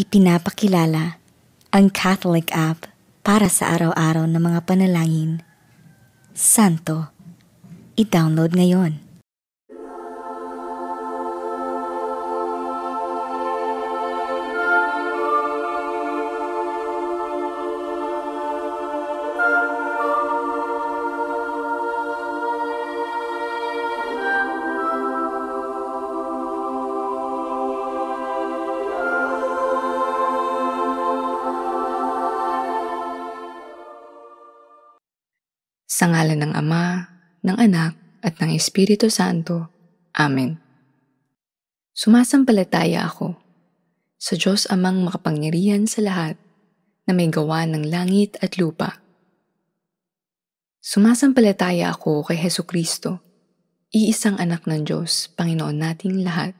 Ipinapakilala ang Catholic app para sa araw-araw na mga panalangin. Santo, i-download ngayon. Sa ngalan ng Ama, ng Anak, at ng Espiritu Santo. Amen. Sumasampalataya ako sa Diyos amang makapangyarihan sa lahat na may gawa ng langit at lupa. Sumasampalataya ako kay Heso Kristo, iisang anak ng Diyos, Panginoon nating lahat.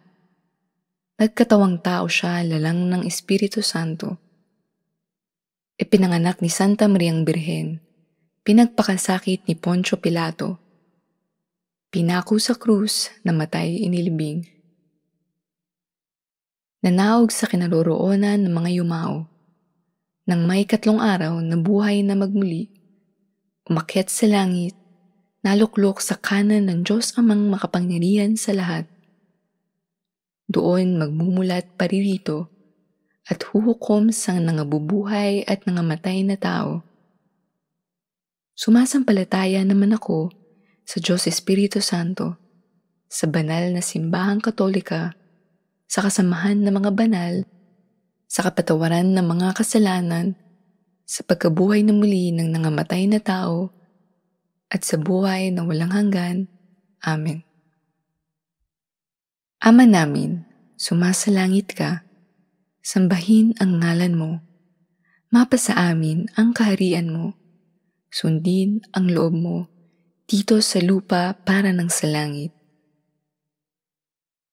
Nagkatawang tao siya lalang ng Espiritu Santo. Ipinanganak ni Santa Mariang Birhen pinagpakasakit ni Poncio Pilato. Pinako sa krus na matay inilibing. Nanaog sa kinaroroonan ng mga yumao. Nang may katlong araw na buhay na magmuli, umakyat sa langit, naluklok sa kanan ng Diyos amang makapangyarihan sa lahat. Doon magmumulat paririto at huhukom sa nangabubuhay at nangamatay na tao Sumasampalataya naman ako sa Diyos Espiritu Santo, sa banal na simbahang katolika, sa kasamahan ng mga banal, sa kapatawaran ng mga kasalanan, sa pagkabuhay na muli ng nangamatay na tao, at sa buhay na walang hanggan. Amen. Ama namin, sumasalangit ka, sambahin ang ngalan mo, mapa amin ang kaharian mo, Sundin ang loob mo dito sa lupa para ng sa langit.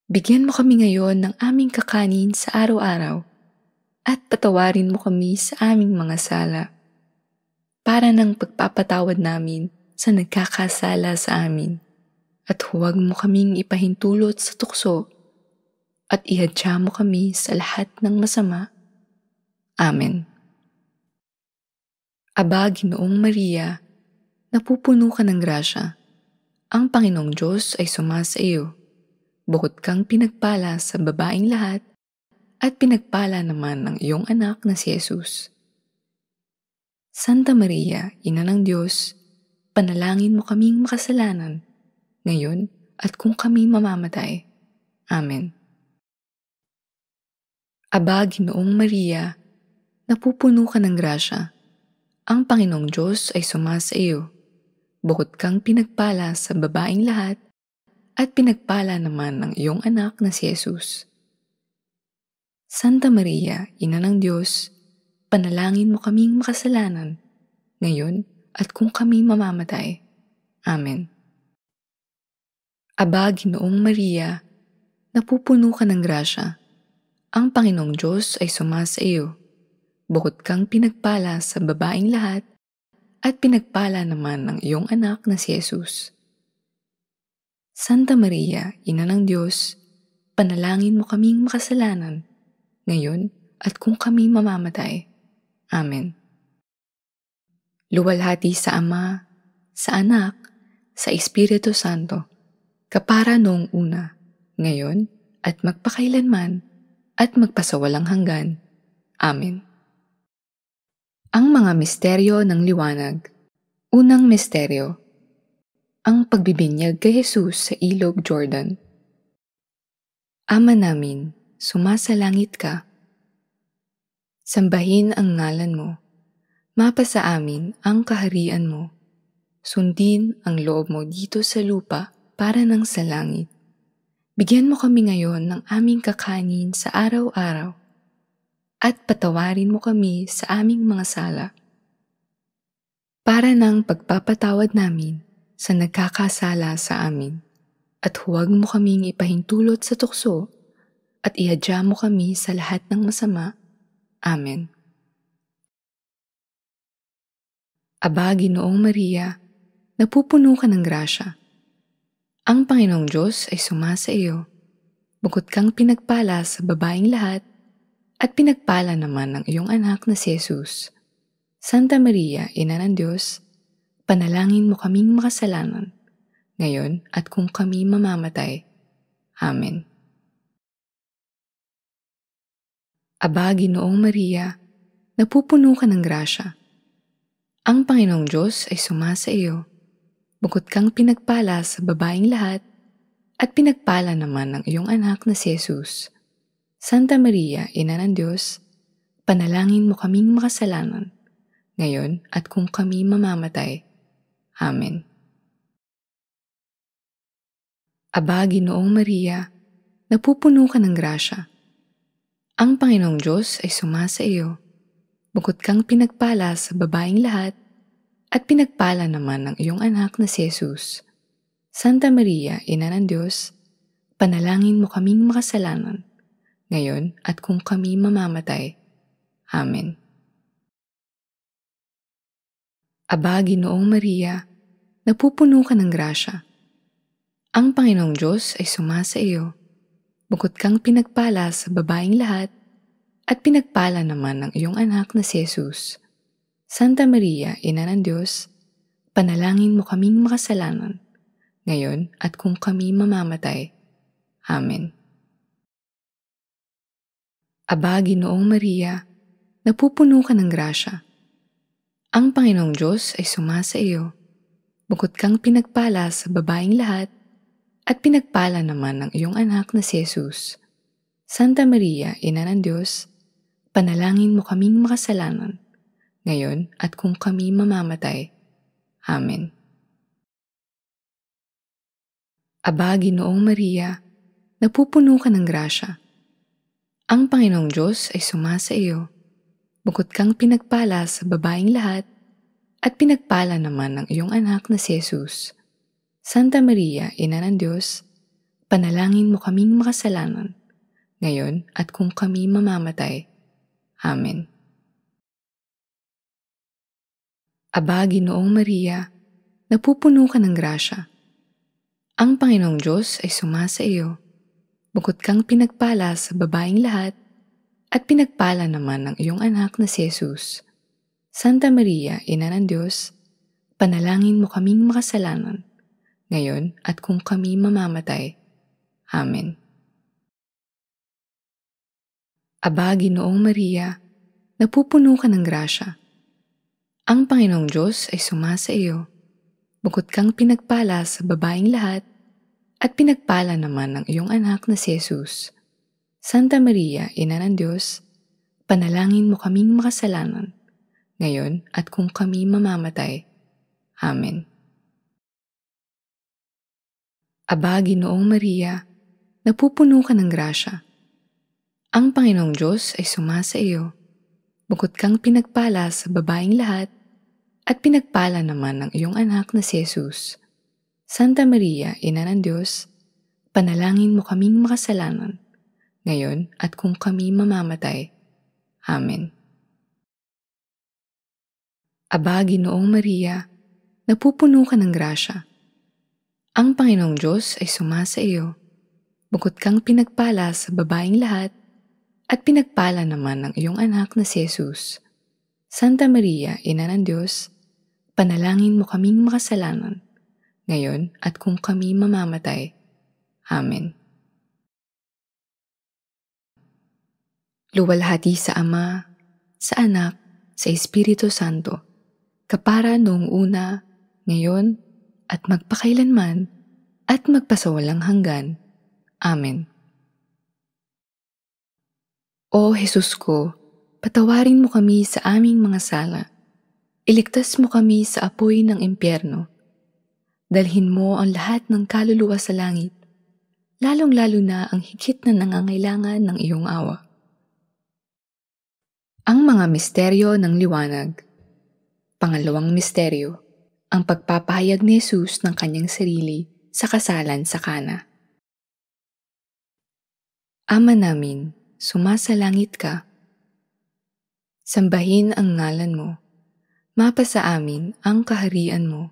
Bigyan mo kami ngayon ng aming kakanin sa araw-araw at patawarin mo kami sa aming mga sala para ng pagpapatawad namin sa nagkakasala sa amin at huwag mo kaming ipahintulot sa tukso at ihadya mo kami sa lahat ng masama. Amen. Aba, Ginoong Maria, napupuno ka ng grasya. Ang Panginoong Diyos ay sumasa iyo. Bukod kang pinagpala sa babaing lahat, at pinagpala naman ng iyong anak na si Jesus. Santa Maria, Ina ng Diyos, panalangin mo kaming makasalanan, ngayon at kung kami mamamatay. Amen. Aba, Ginoong Maria, napupuno ka ng grasya ang Panginoong Diyos ay suma iyo. Bukod kang pinagpala sa babaing lahat, at pinagpala naman ng iyong anak na si Jesus. Santa Maria, Ina ng Diyos, panalangin mo kaming makasalanan, ngayon at kung kami mamamatay. Amen. Aba, Ginoong Maria, napupuno ka ng grasya. Ang Panginoong Diyos ay suma sa iyo bukod kang pinagpala sa babaing lahat at pinagpala naman ng iyong anak na si Jesus. Santa Maria, Ina ng Diyos, panalangin mo kaming makasalanan, ngayon at kung kami mamamatay. Amen. Luwalhati sa Ama, sa Anak, sa Espiritu Santo, kapara noong una, ngayon at magpakailanman, at magpasawalang hanggan. Amen. Ang mga misteryo ng liwanag. Unang misteryo. Ang pagbibinyag kay Jesus sa ilog Jordan. Ama namin, sumasalangit ka. Sambahin ang ngalan mo. Mapa sa amin ang kaharian mo. Sundin ang loob mo dito sa lupa para ng sa langit. Bigyan mo kami ngayon ng aming kakanin sa araw-araw at patawarin mo kami sa aming mga sala para ng pagpapatawad namin sa nagkakasala sa amin. At huwag mo kaming ipahintulot sa tukso at ihadya mo kami sa lahat ng masama. Amen. Aba, Ginoong Maria, napupuno ka ng grasya. Ang Panginoong Diyos ay suma sa iyo. Bukod kang pinagpala sa babaing lahat at pinagpala naman ng iyong anak na si Jesus. Santa Maria, Ina ng Diyos, panalangin mo kaming makasalanan, ngayon at kung kami mamamatay. Amen. Aba, Ginoong Maria, napupuno ka ng grasya. Ang Panginoong Diyos ay sumasa iyo. Bukod kang pinagpala sa babaing lahat, at pinagpala naman ng iyong anak na si Jesus. Santa Maria, Ina ng Diyos, panalangin mo kaming makasalanan, ngayon at kung kami mamamatay. Amen. Aba, Ginoong Maria, napupuno ka ng grasya. Ang Panginoong Diyos ay sumasa iyo. Bukod kang pinagpala sa babaing lahat, at pinagpala naman ang iyong anak na si Jesus. Santa Maria, Ina ng Diyos, panalangin mo kaming makasalanan, ngayon at kung kami mamamatay. Amen. Aba, Ginoong Maria, napupuno ka ng grasya. Ang Panginoong Diyos ay sumasa iyo. Bukod kang pinagpala sa babaing lahat, at pinagpala naman ang iyong anak na si Jesus. Santa Maria, Ina ng Diyos, panalangin mo kaming makasalanan, ngayon at kung kami mamamatay. Amen. Aba, Ginoong Maria, napupuno ka ng grasya. Ang Panginoong Diyos ay sumasa iyo. Bukod kang pinagpala sa babaing lahat, at pinagpala naman ang iyong anak na si Jesus. Santa Maria, Ina ng Diyos, panalangin mo kaming makasalanan, ngayon at kung kami mamamatay. Amen. Aba, Ginoong Maria, napupuno ka ng grasya ang Panginoong Diyos ay suma sa iyo. Bukod kang pinagpala sa babaing lahat, at pinagpala naman ang iyong anak na si Jesus. Santa Maria, Ina ng Diyos, panalangin mo kaming makasalanan, ngayon at kung kami mamamatay. Amen. Aba, Ginoong Maria, napupuno ka ng grasya. Ang Panginoong Diyos ay suma sa iyo Bukod kang pinagpala sa babaeng lahat, at pinagpala naman ang iyong anak na si Jesus. Santa Maria, Ina ng Diyos, panalangin mo kaming makasalanan, ngayon at kung kami mamamatay. Amen. Aba, Ginoong Maria, napupuno ka ng grasya. Ang Panginoong Diyos ay sumasa iyo. Bukod kang pinagpala sa babaeng lahat, at pinagpala naman ng iyong anak na si Jesus. Santa Maria, Ina ng Diyos, panalangin mo kaming makasalanan, ngayon at kung kami mamamatay. Amen. Aba, Ginoong Maria, napupuno ka ng grasya. Ang Panginoong Diyos ay sumasa iyo. Bukod kang pinagpala sa babaing lahat, at pinagpala naman ng iyong anak na si Jesus. Santa Maria, Ina ng Diyos, panalangin mo kaming makasalanan, ngayon at kung kami mamamatay. Amen. Aba, Ginoong Maria, napupuno ka ng grasya. Ang Panginoong Diyos ay sumasa iyo. Bukod kang pinagpala sa babaing lahat, at pinagpala naman ng iyong anak na si Jesus. Santa Maria, Ina ng Diyos, panalangin mo kaming makasalanan, ngayon at kung kami mamamatay. Amen. Luwalhati sa Ama, sa Anak, sa Espiritu Santo, kapara noong una, ngayon, at magpakailanman, at magpasawalang hanggan. Amen. O Jesus ko, patawarin mo kami sa aming mga sala. Iligtas mo kami sa apoy ng impyerno Dalhin mo ang lahat ng kaluluwa sa langit, lalong-lalo na ang higit na nangangailangan ng iyong awa. Ang mga misteryo ng liwanag Pangalawang misteryo, ang pagpapahayag ni Jesus ng kanyang sarili sa kasalan sa kana. Ama namin, sumasalangit ka. Sambahin ang ngalan mo. Mapasa amin ang kaharian mo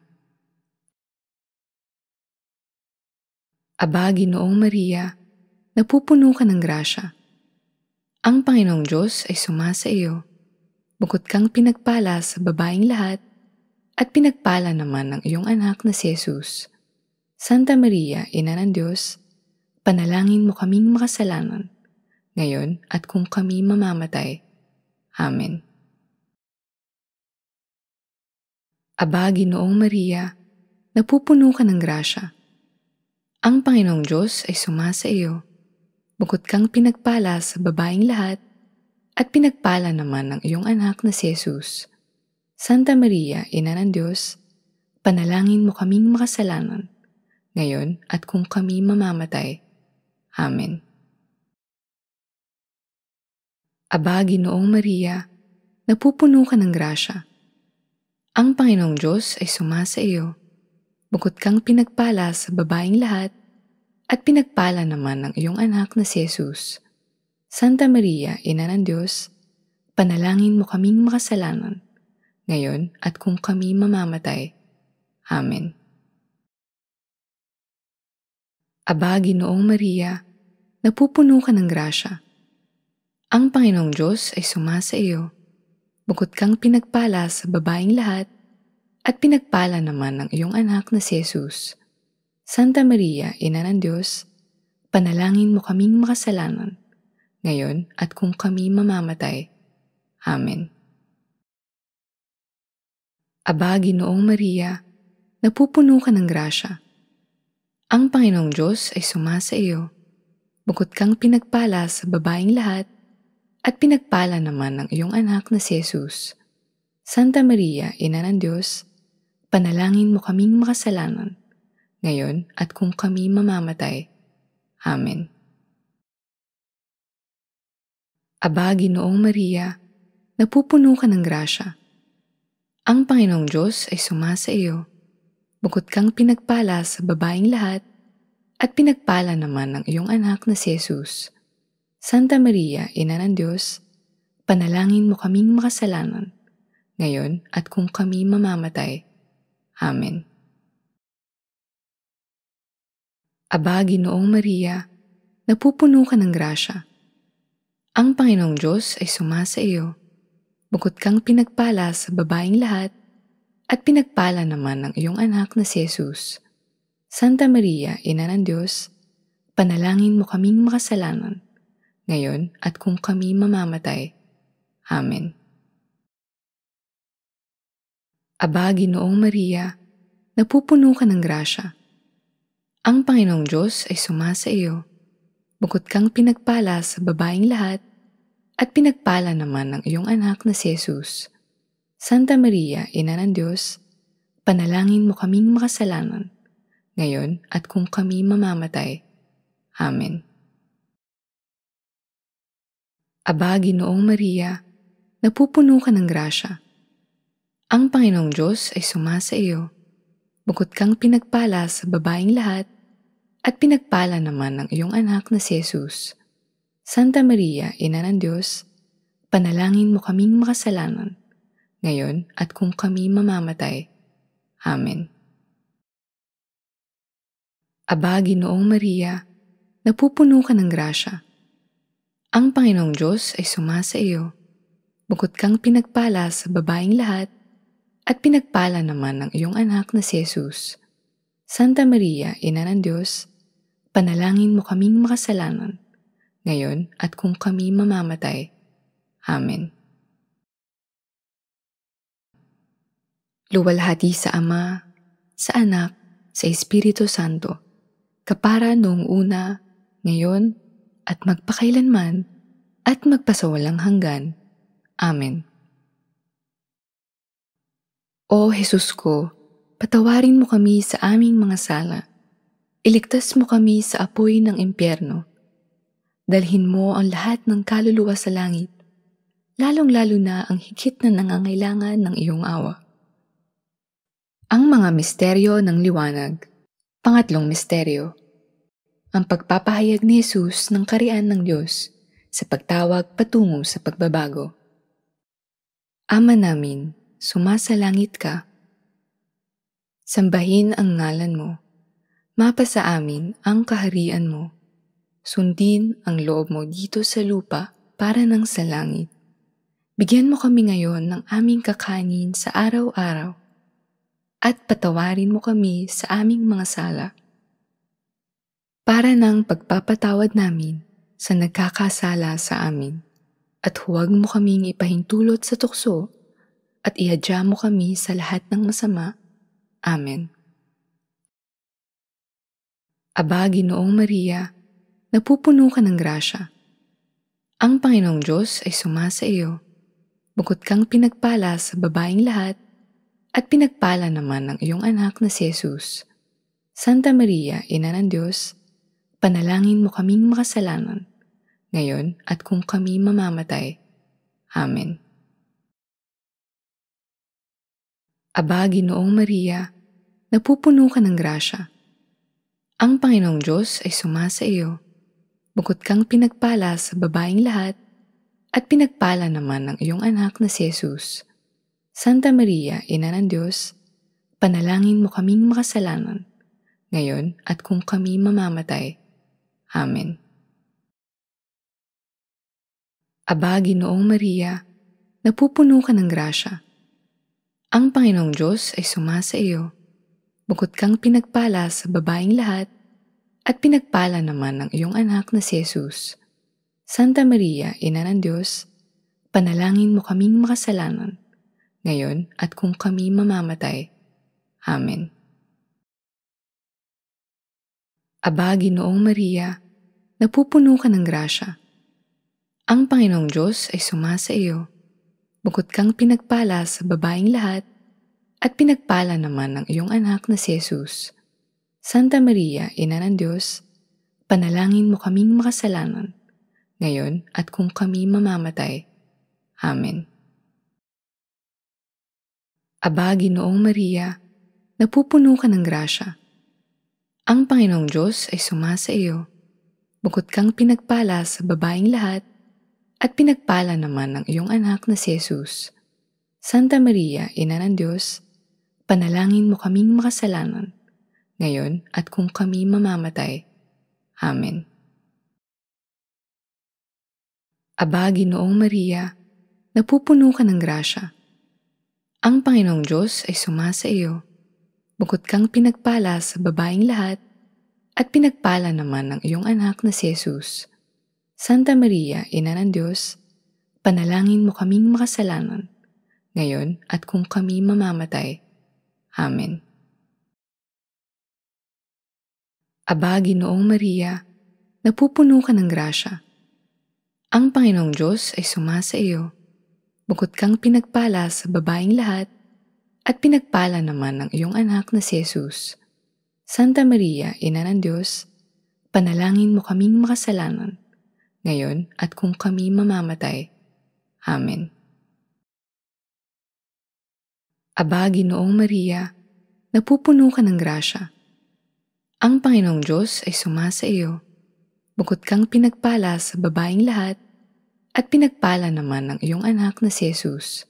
Aba, Ginoong Maria, napupuno ka ng grasya. Ang Panginoong Diyos ay sumasa iyo. Bukod kang pinagpala sa babaing lahat, at pinagpala naman ang iyong anak na si Jesus. Santa Maria, Ina ng Diyos, panalangin mo kaming makasalanan, ngayon at kung kami mamamatay. Amen. Aba, Ginoong Maria, napupuno ka ng grasya. Ang Panginoong Diyos ay suma sa iyo. Bukod kang pinagpala sa babaing lahat, at pinagpala naman ang iyong anak na si Jesus. Santa Maria, Ina ng Diyos, panalangin mo kaming makasalanan, ngayon at kung kami mamamatay. Amen. Aba, Ginoong Maria, napupuno ka ng grasya. Ang Panginoong Diyos ay suma sa iyo Bukod kang pinagpala sa babaing lahat, at pinagpala naman ng iyong anak na si Jesus. Santa Maria, Ina ng Diyos, panalangin mo kaming makasalanan, ngayon at kung kami mamamatay. Amen. Aba, Ginoong Maria, napupuno ka ng grasya. Ang Panginoong Diyos ay sumasa iyo. Bukod kang pinagpala sa babaing lahat, at pinagpala naman ng iyong anak na si Jesus. Santa Maria, Ina ng Diyos, panalangin mo kaming makasalanan, ngayon at kung kami mamamatay. Amen. Aba, Ginoong Maria, napupuno ka ng grasya. Ang Panginoong Diyos ay sumasa iyo. Bukod kang pinagpala sa babaing lahat, at pinagpala naman ng iyong anak na si Jesus. Santa Maria, Ina ng Diyos, Panalangin mo kaming makasalanan, ngayon at kung kami mamamatay. Amen. Aba, Ginoong Maria, napupuno ka ng grasya. Ang Panginoong Diyos ay sumasa iyo. Bukod kang pinagpala sa babaing lahat, at pinagpala naman ang iyong anak na si Jesus. Santa Maria, Ina ng Diyos, panalangin mo kaming makasalanan, ngayon at kung kami mamamatay. Amen. Aba, Ginoong Maria, napupuno ka ng grasya. Ang Panginoong Diyos ay sumasa iyo. Bukod kang pinagpala sa babaing lahat, at pinagpala naman ng iyong anak na si Jesus. Santa Maria, Ina ng Diyos, panalangin mo kaming makasalanan, ngayon at kung kami mamamatay. Amen. Aba, Ginoong Maria, napupuno ka ng grasya. Ang Panginoong Diyos ay sumasa iyo. Bukod kang pinagpala sa babaing lahat, at pinagpala naman ng iyong anak na si Jesus. Santa Maria, Ina ng Diyos, panalangin mo kaming makasalanan, ngayon at kung kami mamamatay. Amen. Aba, Ginoong Maria, napupuno ka ng grasya. Ang Panginoong Diyos ay suma sa iyo. Bukod kang pinagpala sa babaing lahat, at pinagpala naman ang iyong anak na si Jesus. Santa Maria, Ina ng Diyos, panalangin mo kaming makasalanan, ngayon at kung kami mamamatay. Amen. Aba, Ginoong Maria, napupuno ka ng grasya. Ang Panginoong Diyos ay suma sa iyo. Bukod kang pinagpala sa babaing lahat, at pinagpala naman ng iyong anak na si Jesus. Santa Maria, Ina ng Diyos, panalangin mo kaming makasalanan, ngayon at kung kami mamamatay. Amen. Luwalhati sa Ama, sa Anak, sa Espiritu Santo, kapara noong una, ngayon, at magpakailanman, at magpasawalang hanggan. Amen. O Jesus ko, patawarin mo kami sa aming mga sala. Iligtas mo kami sa apoy ng impyerno. Dalhin mo ang lahat ng kaluluwa sa langit, lalong-lalo na ang higit na nangangailangan ng iyong awa. Ang mga misteryo ng liwanag Pangatlong misteryo Ang pagpapahayag ni Jesus ng karian ng Diyos sa pagtawag patungo sa pagbabago. Ama namin, sumasalangit ka. Sambahin ang ngalan mo. Mapasa amin ang kaharian mo. Sundin ang loob mo dito sa lupa para ng sa langit. Bigyan mo kami ngayon ng aming kakanin sa araw-araw at patawarin mo kami sa aming mga sala para ng pagpapatawad namin sa nagkakasala sa amin at huwag mo kaming ipahintulot sa tukso at ihadya mo kami sa lahat ng masama. Amen. Aba, Ginoong Maria, napupuno ka ng grasya. Ang Panginoong Diyos ay sumasa iyo. Bukod kang pinagpala sa babaing lahat, at pinagpala naman ng iyong anak na si Jesus. Santa Maria, Ina ng Diyos, panalangin mo kaming makasalanan, ngayon at kung kami mamamatay. Amen. Aba, Ginoong Maria, napupuno ka ng grasya. Ang Panginoong Diyos ay sumasa iyo. Bukod kang pinagpala sa babaing lahat, at pinagpala naman ang iyong anak na si Jesus. Santa Maria, Ina ng Diyos, panalangin mo kaming makasalanan, ngayon at kung kami mamamatay. Amen. Aba, Ginoong Maria, napupuno ka ng grasya ang Panginoong Diyos ay suma sa iyo. Bukod kang pinagpala sa babaing lahat, at pinagpala naman ang iyong anak na si Jesus. Santa Maria, Ina ng Diyos, panalangin mo kaming makasalanan, ngayon at kung kami mamamatay. Amen. Aba, Ginoong Maria, napupuno ka ng grasya. Ang Panginoong Diyos ay suma sa iyo bukod kang pinagpala sa babaing lahat, at pinagpala naman ng iyong anak na si Jesus. Santa Maria, Ina ng Diyos, panalangin mo kaming makasalanan, ngayon at kung kami mamamatay. Amen. Aba, Ginoong Maria, napupuno ka ng grasya. Ang Panginoong Diyos ay sumasa iyo. Bukod kang pinagpala sa babaing lahat, at pinagpala naman ng iyong anak na si Jesus. Santa Maria, Ina ng Diyos, panalangin mo kaming makasalanan, ngayon at kung kami mamamatay. Amen. Aba, Ginoong Maria, napupuno ka ng grasya. Ang Panginoong Diyos ay sumasa iyo. Bukod kang pinagpala sa babaeng lahat, at pinagpala naman ng iyong anak na si Jesus. Santa Maria, Ina ng Diyos, panalangin mo kaming makasalanan, ngayon at kung kami mamamatay. Amen. Aba, Ginoong Maria, napupuno ka ng grasya. Ang Panginoong Diyos ay sumasa iyo. Bukod kang pinagpala sa babaing lahat, at pinagpala naman ang iyong anak na si Jesus. Santa Maria, Ina ng Diyos, panalangin mo kaming makasalanan, ngayon at kung kami mamamatay. Amen. Aba, Ginoong Maria, napupuno ka ng grasya. Ang Panginoong Diyos ay sumasa iyo. Bukod kang pinagpala sa babaing lahat, at pinagpala naman ang iyong anak na si Jesus.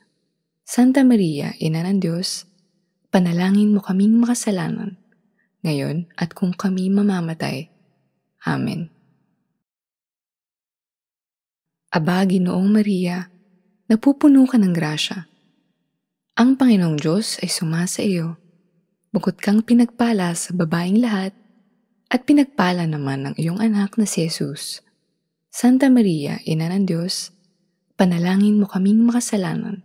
Santa Maria, Ina ng Diyos, panalangin mo kaming makasalanan, ngayon at kung kami mamamatay. Amen. Aba, Ginoong Maria, napupuno ka ng grasya. Ang Panginoong Diyos ay sumasa iyo. Bukod kang pinagpala sa babaing lahat, at pinagpala naman ang iyong anak na si Jesus. Santa Maria, Ina ng Diyos, panalangin mo kaming makasalanan,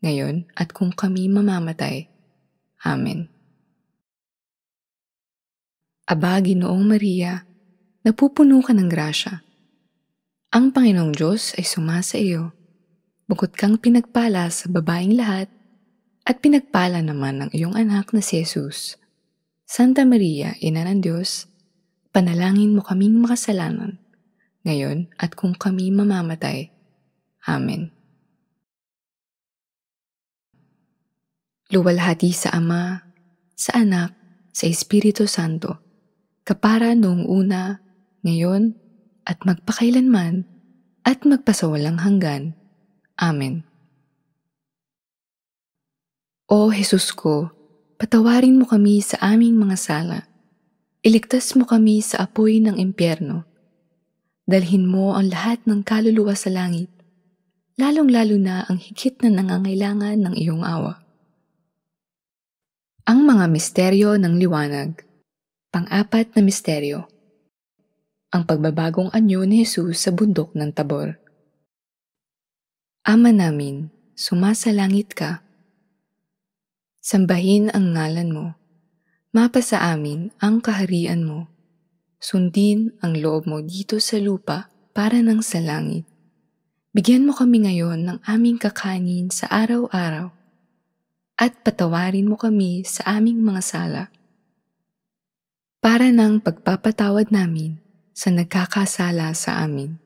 ngayon at kung kami mamamatay. Amen. Aba, Ginoong Maria, napupuno ka ng grasya. Ang Panginoong Diyos ay sumasa iyo. Bukod kang pinagpala sa babaing lahat, at pinagpala naman ng iyong anak na si Jesus. Santa Maria, Ina ng Diyos, panalangin mo kaming makasalanan, ngayon at kung kami mamamatay. Amen. Luwalhati sa Ama, sa Anak, sa Espiritu Santo, kapara noong una, ngayon, at magpakailanman at magpasawalang hanggan. Amen. O Jesus ko, patawarin mo kami sa aming mga sala. Iligtas mo kami sa apoy ng impyerno. Dalhin mo ang lahat ng kaluluwa sa langit, lalong-lalo na ang higit na nangangailangan ng iyong awa. Ang mga misteryo ng liwanag Pang-apat na misteryo ang pagbabagong anyo ni Jesus sa bundok ng Tabor. Ama namin, sumasalangit ka. Sambahin ang ngalan mo. Mapa sa amin ang kaharian mo. Sundin ang loob mo dito sa lupa para ng sa langit. Bigyan mo kami ngayon ng aming kakanin sa araw-araw at patawarin mo kami sa aming mga sala para ng pagpapatawad namin sa nagkakasala sa amin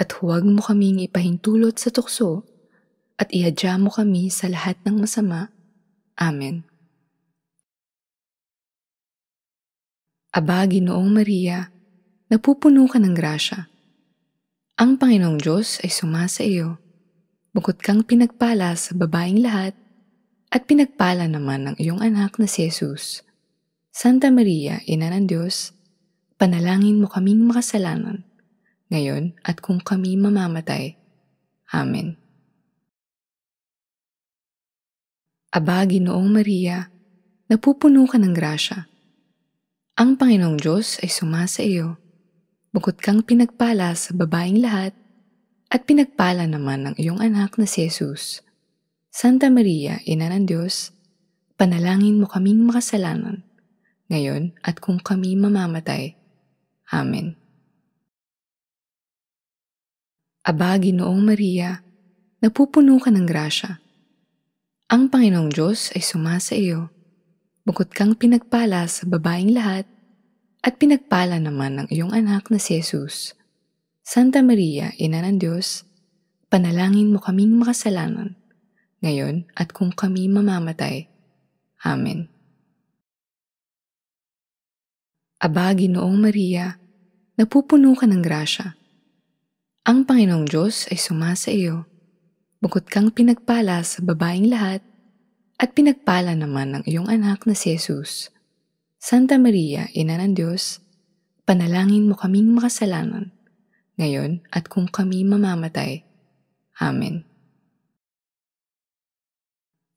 at huwag mo kaming ipahintulot sa tukso at iadya mo kami sa lahat ng masama. Amen. Aba, Ginoong Maria, napupuno ka ng grasya. Ang Panginoong Diyos ay sumasa iyo. Bukod kang pinagpala sa babaing lahat at pinagpala naman ng iyong anak na si Jesus. Santa Maria, Ina ng Diyos, Panalangin mo kaming makasalanan, ngayon at kung kami mamamatay. Amen. Aba, Ginoong Maria, napupuno ka ng grasya. Ang Panginoong Diyos ay sumasa iyo. Bukod kang pinagpala sa babaing lahat, at pinagpala naman ang iyong anak na si Jesus. Santa Maria, Ina ng Diyos, panalangin mo kaming makasalanan, ngayon at kung kami mamamatay. Amen. Aba, Ginoong Maria, napupuno ka ng grasya. Ang Panginoong Diyos ay sumasa iyo. Bukod kang pinagpala sa babaing lahat, at pinagpala naman ang iyong anak na si Jesus. Santa Maria, Ina ng Diyos, panalangin mo kaming makasalanan, ngayon at kung kami mamamatay. Amen. Aba, Ginoong Maria, napupuno ka ng grasya. Ang Panginoong Diyos ay suma sa iyo, bukod kang pinagpala sa babaing lahat, at pinagpala naman ng iyong anak na si Jesus. Santa Maria, Ina ng Diyos, panalangin mo kaming makasalanan, ngayon at kung kami mamamatay. Amen.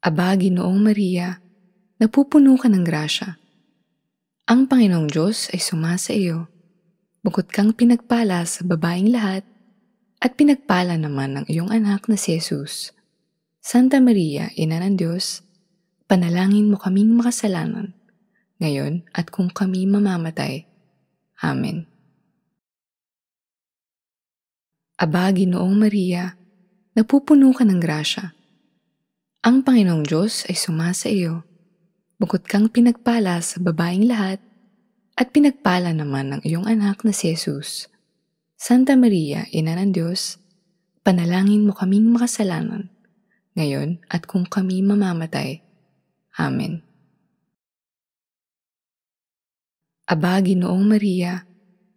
Aba, Ginoong Maria, napupuno ka ng grasya. Ang Panginoong Diyos ay suma sa iyo Bukod kang pinagpala sa babaeng lahat, at pinagpala naman ng iyong anak na si Jesus. Santa Maria, Ina ng Diyos, panalangin mo kaming makasalanan, ngayon at kung kami mamamatay. Amen. Aba, Ginoong Maria, napupuno ka ng grasya. Ang Panginoong Diyos ay sumasa iyo. Bukod kang pinagpala sa babaeng lahat, at pinagpala naman ng iyong anak na si Jesus. Santa Maria, Ina ng Diyos, panalangin mo kaming makasalanan, ngayon at kung kami mamamatay. Amen. Aba, Ginoong Maria,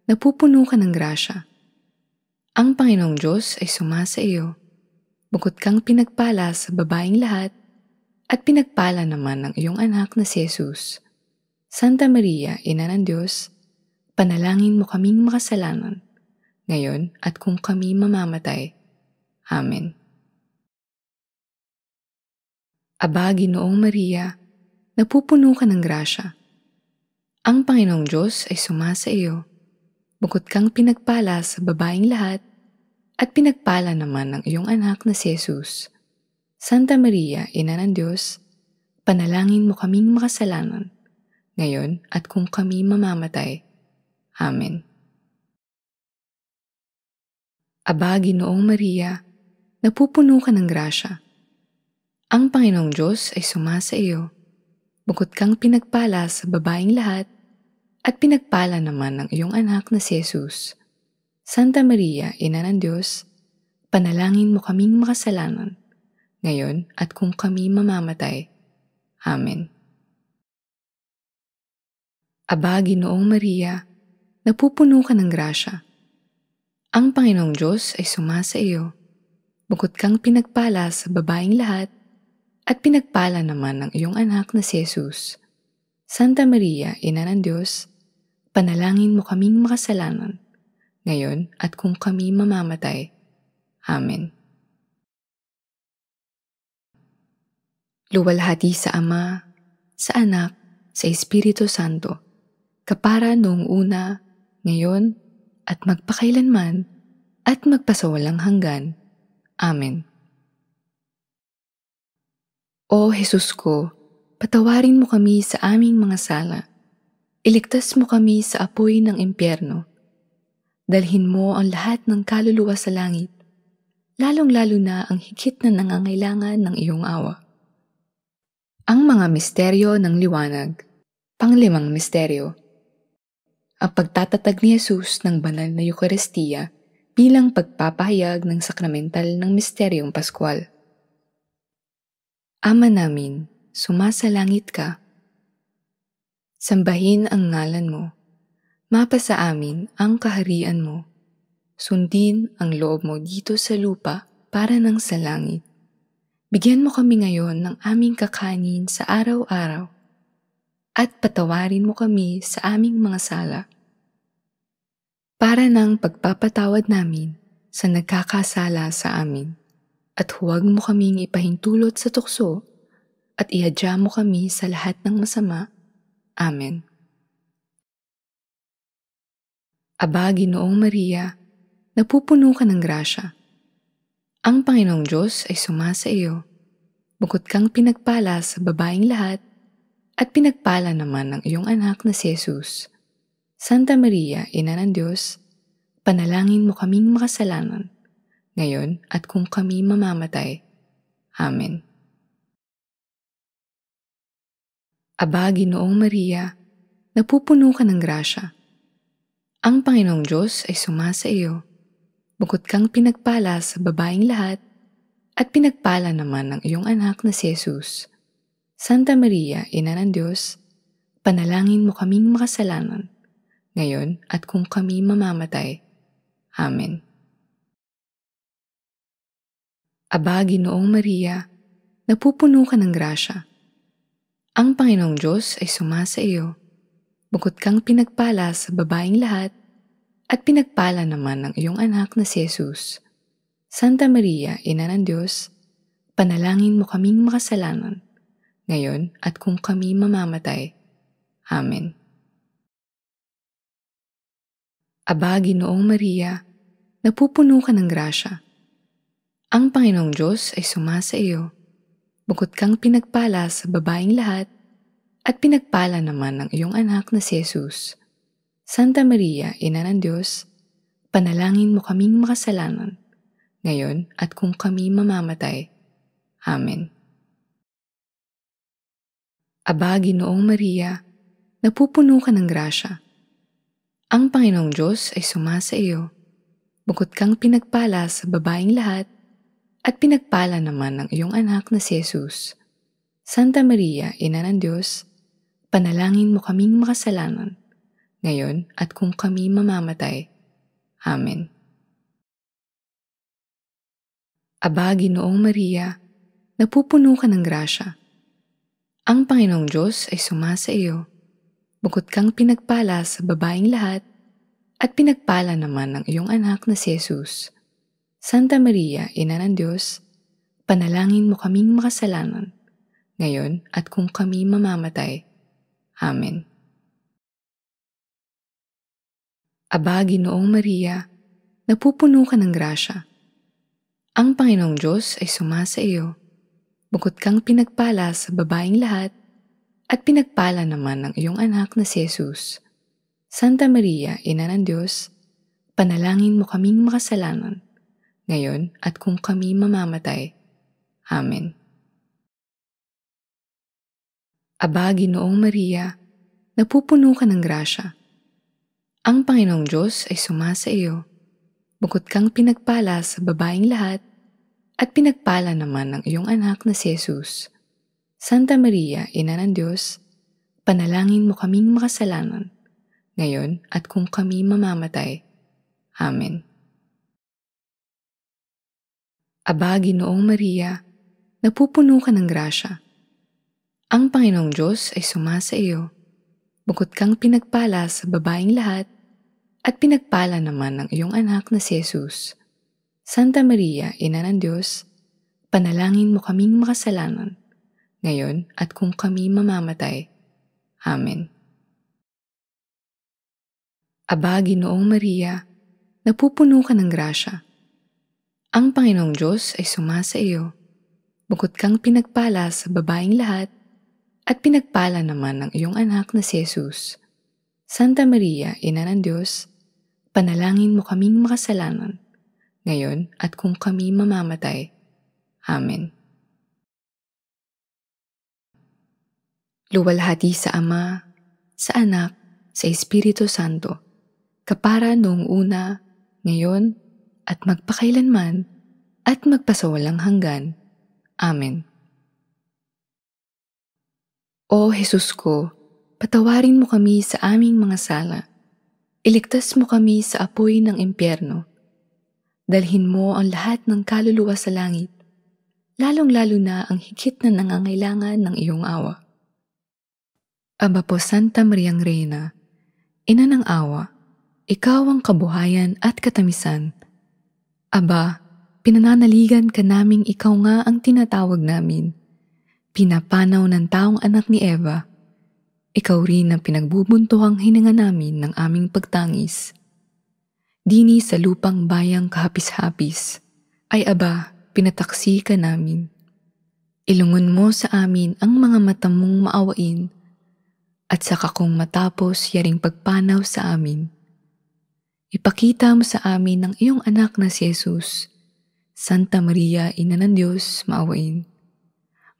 napupuno ka ng grasya. Ang Panginoong Diyos ay sumasa iyo. Bukod kang pinagpala sa babaing lahat, at pinagpala naman ng iyong anak na si Jesus. Santa Maria, Ina ng Diyos, panalangin mo kaming makasalanan, ngayon at kung kami mamamatay. Amen. Aba, Ginoong Maria, napupuno ka ng grasya. Ang Panginoong Diyos ay sumasa iyo. Bukod kang pinagpala sa babaing lahat, at pinagpala naman ang iyong anak na si Jesus. Santa Maria, Ina ng Diyos, panalangin mo kaming makasalanan, ngayon at kung kami mamamatay. Amen. Aba, Ginoong Maria, napupuno ka ng grasya. Ang Panginoong Diyos ay sumasa iyo. Bukod kang pinagpala sa babaing lahat, at pinagpala naman ng iyong anak na si Jesus. Santa Maria, Ina ng Diyos, panalangin mo kaming makasalanan, ngayon at kung kami mamamatay. Amen. Aba, Ginoong Maria, napupuno ka ng grasya. Ang Panginoong Diyos ay sumasa iyo. Bukod kang pinagpala sa babaing lahat, at pinagpala naman ang iyong anak na si Jesus. Santa Maria, Ina ng Diyos, panalangin mo kaming makasalanan, ngayon at kung kami mamamatay. Amen. Luwalhati sa Ama, sa Anak, sa Espiritu Santo, kapara noong una, ngayon, at magpakailanman, at magpasawalang hanggan. Amen. O Jesus ko, patawarin mo kami sa aming mga sala. Iligtas mo kami sa apoy ng impyerno. Dalhin mo ang lahat ng kaluluwa sa langit, lalong-lalo na ang higit na nangangailangan ng iyong awa. Ang mga misteryo ng liwanag, panglimang misteryo, ang pagtatatag ni Jesus ng banal na Eukaristiya bilang pagpapahayag ng sakramental ng misteryong Paskwal. Ama namin, sumasalangit ka. Sambahin ang ngalan mo. Mapa sa amin ang kaharian mo. Sundin ang loob mo dito sa lupa para ng sa langit. Bigyan mo kami ngayon ng aming kakanin sa araw-araw at patawarin mo kami sa aming mga sala para ng pagpapatawad namin sa nagkakasala sa amin. At huwag mo kaming ipahintulot sa tukso at ihadya mo kami sa lahat ng masama. Amen. Aba, Ginoong Maria, napupuno ka ng grasya. Ang Panginoong Diyos ay sumasa iyo. Bukod kang pinagpala sa babaing lahat, at pinagpala naman ng iyong anak na si Jesus. Santa Maria, Ina ng Diyos, panalangin mo kaming makasalanan, ngayon at kung kami mamamatay. Amen. Aba, Ginoong Maria, napupuno ka ng grasya. Ang Panginoong Diyos ay sumasa iyo. Bukod kang pinagpala sa babaing lahat, at pinagpala naman ng iyong anak na si Jesus. Santa Maria, Ina ng Diyos, panalangin mo kaming makasalanan, ngayon at kung kami mamamatay. Amen. Aba, Ginoong Maria, napupuno ka ng grasya. Ang Panginoong Diyos ay sumasa iyo. Bukod kang pinagpala sa babaing lahat, at pinagpala naman ng iyong anak na si Jesus. Santa Maria, Ina ng Diyos, panalangin mo kaming makasalanan, ngayon at kung kami mamamatay. Amen. Aba, Ginoong Maria, napupuno ka ng grasya. Ang Panginoong Diyos ay sumasa iyo. Bukod kang pinagpala sa babaing lahat, at pinagpala naman ng iyong anak na si Jesus. Santa Maria, Ina ng Diyos, panalangin mo kaming makasalanan, ngayon at kung kami mamamatay. Amen. Aba, Ginoong Maria, napupuno ka ng grasya. Ang Panginoong Diyos ay sumasa iyo. Bukod kang pinagpala sa babaing lahat, at pinagpala naman ng iyong anak na si Jesus. Santa Maria, Ina ng Diyos, panalangin mo kaming makasalanan, ngayon at kung kami mamamatay. Amen. Aba, Ginoong Maria, napupuno ka ng grasya. Ang Panginoong Diyos ay sumasa iyo. Bukod kang pinagpala sa babaing lahat, at pinagpala naman ang iyong anak na si Jesus. Santa Maria, Ina ng Diyos, panalangin mo kaming makasalanan, ngayon at kung kami mamamatay. Amen. Aba, Ginoong Maria, napupuno ka ng grasya. Ang Panginoong Diyos ay sumasa iyo bukod kang pinagpala sa babaing lahat, at pinagpala naman ng iyong anak na si Jesus. Santa Maria, Ina ng Diyos, panalangin mo kaming makasalanan, ngayon at kung kami mamamatay. Amen. Aba, Ginoong Maria, napupuno ka ng grasya. Ang Panginoong Diyos ay suma sa iyo. Bukod kang pinagpala sa babaing lahat, at pinagpala naman ng iyong anak na si Jesus. Santa Maria, Ina ng Diyos, panalangin mo kaming makasalanan, ngayon at kung kami mamamatay. Amen. Aba, Ginoong Maria, napupuno ka ng grasya. Ang Panginoong Diyos ay sumasa iyo. Bukod kang pinagpala sa babaeng lahat, at pinagpala naman ng iyong anak na si Jesus. Santa Maria, Ina ng Diyos, panalangin mo kaming makasalanan, ngayon at kung kami mamamatay. Amen. Aba, Ginoong Maria, napupuno ka ng grasya. Ang Panginoong Diyos ay sumasa iyo. Bukod kang pinagpala sa babaing lahat, at pinagpala naman ang iyong anak na si Jesus. Santa Maria, Ina ng Diyos, panalangin mo kaming makasalanan, ngayon at kung kami mamamatay. Amen. Luwalhati sa Ama, sa Anak, sa Espiritu Santo, kapara noong una, ngayon, at magpakailanman, at magpasawalang hanggan. Amen. O Jesus ko, patawarin mo kami sa aming mga sala. Iligtas mo kami sa apoy ng impyerno Dalhin mo ang lahat ng kaluluwa sa langit, lalong-lalo na ang higit na nangangailangan ng iyong awa. Aba po Santa Mariang Reina, Ina ng awa, ikaw ang kabuhayan at katamisan. Aba, pinananaligan ka naming ikaw nga ang tinatawag namin. Pinapanaw ng taong anak ni Eva. Ikaw rin ang pinagbubuntuhang hininga namin ng aming pagtangis dini sa lupang bayang kahapis-hapis, ay aba, pinataksi ka namin. Ilungon mo sa amin ang mga mata mong maawain, at saka kung matapos yaring pagpanaw sa amin. Ipakita mo sa amin ang iyong anak na si Jesus, Santa Maria, Ina ng Diyos, maawain.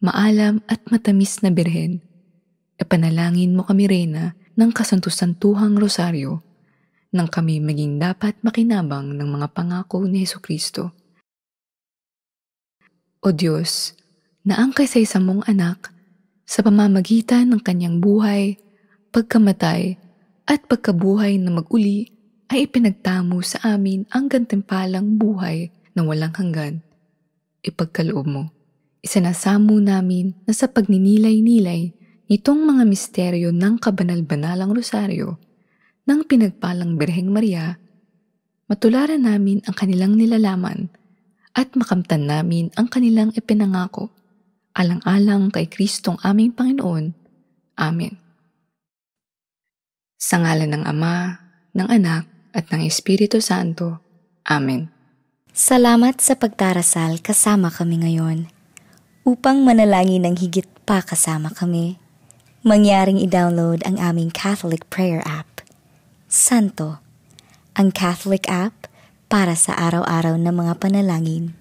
Maalam at matamis na birhen, ipanalangin mo kami, Reyna, ng kasantusantuhang rosaryo, nang kami maging dapat makinabang ng mga pangako ni Heso Kristo. O Diyos, naangkay sa isang mong anak sa pamamagitan ng kanyang buhay, pagkamatay, at pagkabuhay na maguli ay ipinagtamo sa amin ang gantimpalang buhay na walang hanggan. Ipagkaloob mo. Isanasamo namin na sa pagninilay-nilay nitong mga misteryo ng kabanal-banalang rosaryo, ng pinagpalang Birheng Maria, matularan namin ang kanilang nilalaman at makamtan namin ang kanilang ipinangako alang-alang kay Kristong aming Panginoon. Amen. Sa ngalan ng Ama, ng Anak, at ng Espiritu Santo. Amen. Salamat sa pagdarasal kasama kami ngayon upang manalangin ng higit pa kasama kami. Mangyaring i-download ang aming Catholic Prayer app Santo, ang Catholic app para sa araw-araw na mga panalangin.